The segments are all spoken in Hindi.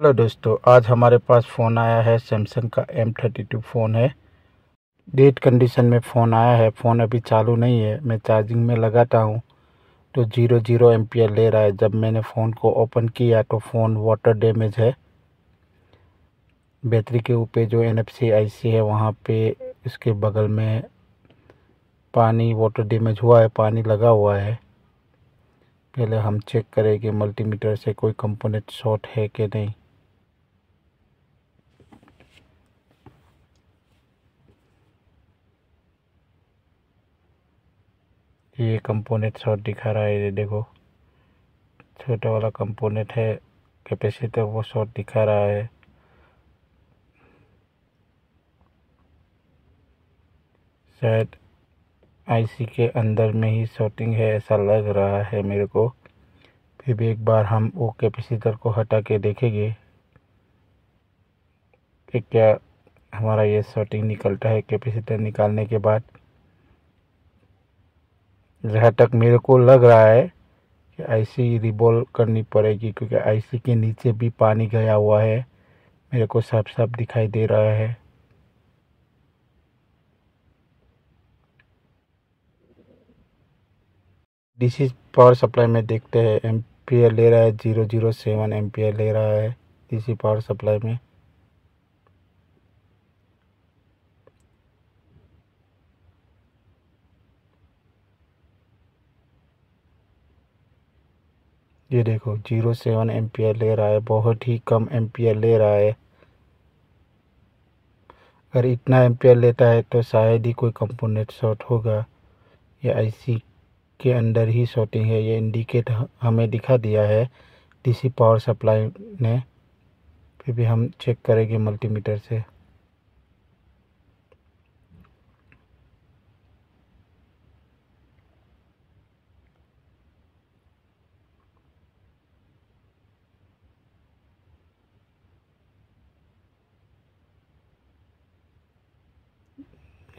हेलो दोस्तों आज हमारे पास फ़ोन आया है सैमसंग का एम थर्टी टू फ़ोन है डेट कंडीशन में फ़ोन आया है फ़ोन अभी चालू नहीं है मैं चार्जिंग में लगाता हूँ तो जीरो जीरो एम ले रहा है जब मैंने फ़ोन को ओपन किया तो फ़ोन वाटर डैमेज है बैटरी के ऊपर जो एन एफ सी है वहाँ पे इसके बगल में पानी वाटर डैमेज हुआ है पानी लगा हुआ है पहले हम चेक करेंगे मल्टीमीटर से कोई कंपोनेंट शॉर्ट है कि नहीं ये कंपोनेंट शॉट दिखा रहा है ये देखो छोटा वाला कंपोनेंट है कैपेसिटर तो वो शॉर्ट दिखा रहा है शायद आईसी के अंदर में ही शॉटिंग है ऐसा लग रहा है मेरे को फिर भी एक बार हम वो कैपेसिटर को हटा के देखेंगे कि क्या हमारा ये शॉटिंग निकलता है कैपेसिटर निकालने के बाद जहाँ तक मेरे को लग रहा है कि ही रिबॉल करनी पड़ेगी क्योंकि ऐसे के नीचे भी पानी गया हुआ है मेरे को साफ साफ दिखाई दे रहा है डीसी पावर सप्लाई में देखते हैं एम ले रहा है जीरो जीरो सेवन एम ले रहा है डीसी पावर सप्लाई में ये देखो जीरो सेवन एम ले रहा है बहुत ही कम एम ले रहा है अगर इतना एम लेता है तो शायद ही कोई कंपोनेंट शॉर्ट होगा या आईसी के अंदर ही शॉर्टिंग है ये इंडिकेट हमें दिखा दिया है डीसी पावर सप्लाई ने फिर भी हम चेक करेंगे मल्टीमीटर से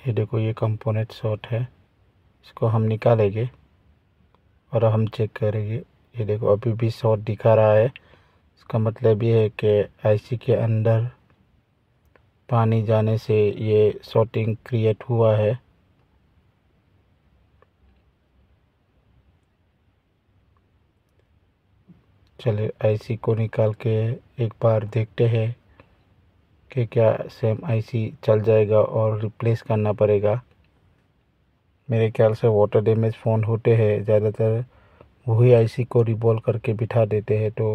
ये देखो ये कंपोनेंट शॉर्ट है इसको हम निकालेंगे और हम चेक करेंगे ये देखो अभी भी शॉर्ट दिखा रहा है इसका मतलब ये है कि आईसी के अंदर पानी जाने से ये शॉर्टिंग क्रिएट हुआ है चले आईसी को निकाल के एक बार देखते हैं कि क्या सेम आईसी चल जाएगा और रिप्लेस करना पड़ेगा मेरे ख्याल से वाटर डैमेज फ़ोन होते हैं ज़्यादातर वही आईसी को रिबॉल करके बिठा देते हैं तो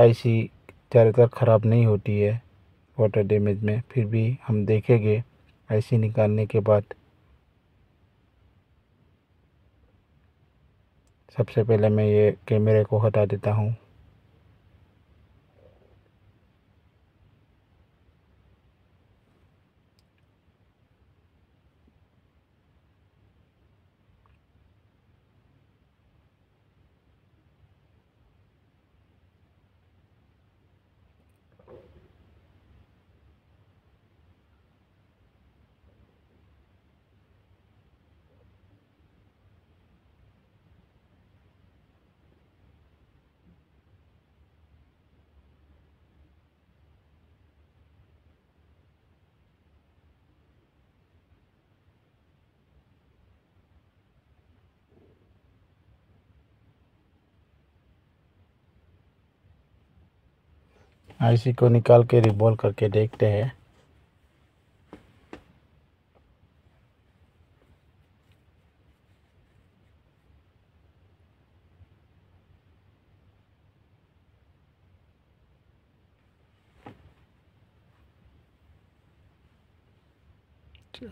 आईसी ज़्यादातर ख़राब नहीं होती है वाटर डैमेज में फिर भी हम देखेंगे आईसी निकालने के बाद सबसे पहले मैं ये कैमरे को हटा देता हूँ आईसी को निकाल के रिबॉल करके देखते हैं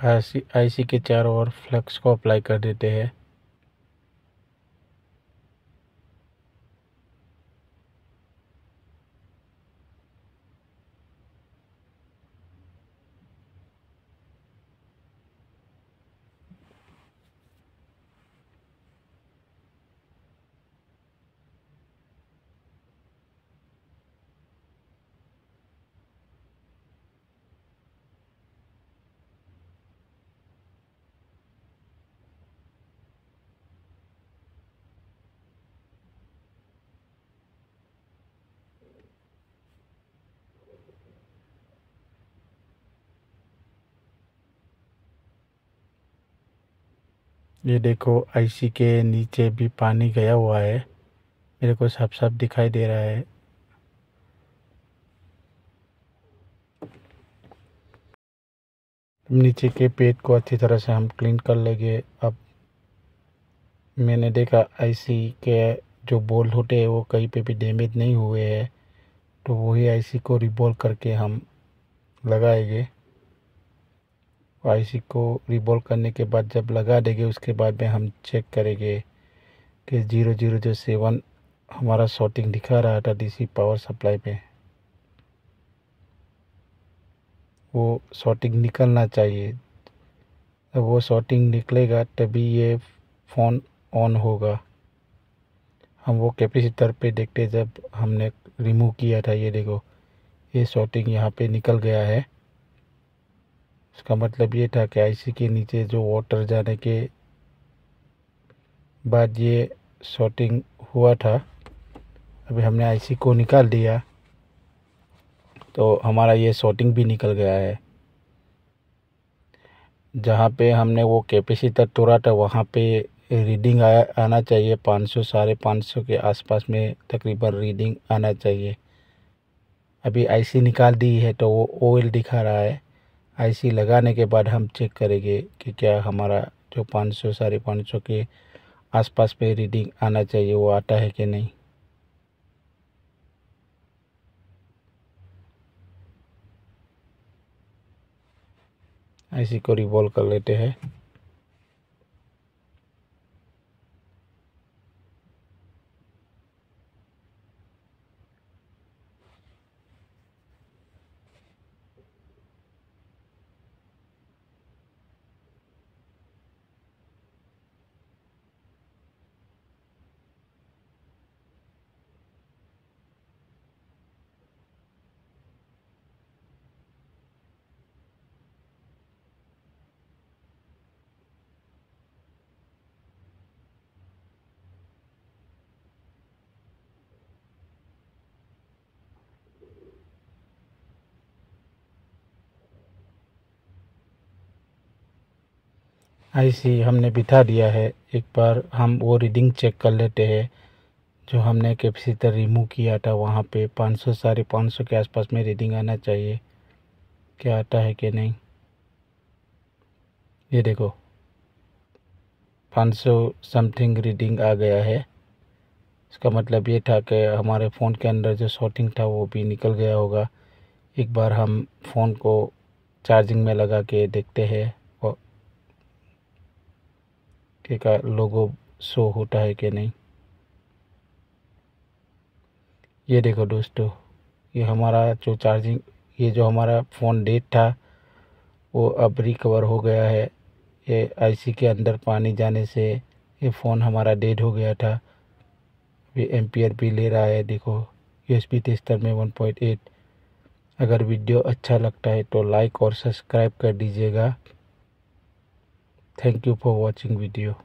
आईसी आईसी के चारों ओर फ्लक्स को अप्लाई कर देते हैं ये देखो आईसी के नीचे भी पानी गया हुआ है मेरे को साफ साफ दिखाई दे रहा है नीचे के पेट को अच्छी तरह से हम क्लीन कर लेंगे अब मैंने देखा आईसी के जो बोल्ट होते हैं वो कहीं पे भी डैमेज नहीं हुए हैं तो वही आईसी को रिबोल करके हम लगाएंगे आईसी को रिबॉल करने के बाद जब लगा देंगे उसके बाद में हम चेक करेंगे कि ज़ीरो ज़ीरो जो सेवन हमारा शॉर्टिंग दिखा रहा था डीसी पावर सप्लाई में वो शॉर्टिंग निकलना चाहिए जब वो शॉर्टिंग निकलेगा तभी ये फ़ोन ऑन होगा हम वो कैपेसिटर पे देखते जब हमने रिमूव किया था ये देखो ये शॉर्टिंग यहाँ पे निकल गया है उसका मतलब ये था कि आईसी के नीचे जो वाटर जाने के बाद ये शॉटिंग हुआ था अभी हमने आईसी को निकाल दिया तो हमारा ये शॉटिंग भी निकल गया है जहाँ पे हमने वो कैपेसिटर तोड़ा था वहाँ पे रीडिंग आया आना चाहिए 500 साढ़े पाँच के आसपास में तकरीबन रीडिंग आना चाहिए अभी आईसी निकाल दी है तो वो ऑयल दिखा रहा है आईसी लगाने के बाद हम चेक करेंगे कि क्या हमारा जो 500 सौ साढ़े पाँच सौ के आसपास पे रीडिंग आना चाहिए वो आता है कि नहीं आईसी को रिवॉल्व कर लेते हैं आईसी हमने बिठा दिया है एक बार हम वो रीडिंग चेक कर लेते हैं जो हमने कैपेसिटर रिमूव किया था वहाँ पे 500 साढ़े पाँच के आसपास में रीडिंग आना चाहिए क्या आता है कि नहीं ये देखो 500 समथिंग रीडिंग आ गया है इसका मतलब ये था कि हमारे फ़ोन के अंदर जो शॉर्टिंग था वो भी निकल गया होगा एक बार हम फ़ोन को चार्जिंग में लगा के देखते हैं के का लोगो शो होता है कि नहीं ये देखो दोस्तों ये हमारा जो चार्जिंग ये जो हमारा फ़ोन डेट था वो अब रिकवर हो गया है ये आईसी के अंदर पानी जाने से ये फ़ोन हमारा डेड हो गया था ये एम्पियर भी ले रहा है देखो यूएसबी टेस्टर में 1.8 अगर वीडियो अच्छा लगता है तो लाइक और सब्सक्राइब कर दीजिएगा thank you for watching video